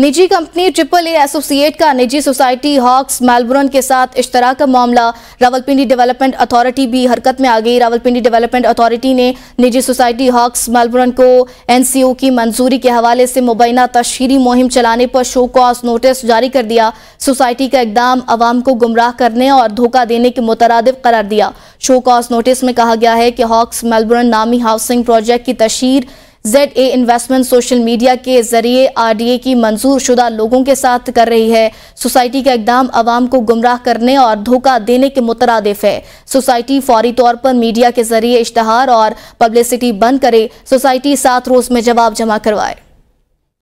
निजी company triple A associate का निजी सोसाइटी हॉक्स मेलबोर्न के साथ इश्तराक का मामला रावलपिंडी डेवलपमेंट अथॉरिटी भी हरकत में आ गई रावलपिंडी डेवलपमेंट अथॉरिटी ने निजी सोसाइटी हॉक्स मेलबोर्न को एनसीओ की मंजूरी के हवाले से मुबैना तशहरी मुहिम चलाने पर शो कॉज नोटिस जारी कर दिया सोसाइटी का इकदाम आवाम को गुमराह करने और धोखा देने के मुतरद करार दिया शो कॉज नोटिस में कहा गया है कि हॉक्स मेलबोर्न नामी हाउसिंग प्रोजेक्ट की तशहर Z A investment social media के जरिए आरडीए की मंजूर शुदा लोगों के साथ कर रही है सोसाइटी का इकदाम आवाम को गुमराह करने और धोखा देने के मुतरदफ है सोसाइटी फौरी तौर पर मीडिया के जरिए इश्तहार और पब्लिसिटी बंद करे सोसाइटी सात रोज में जवाब जमा करवाए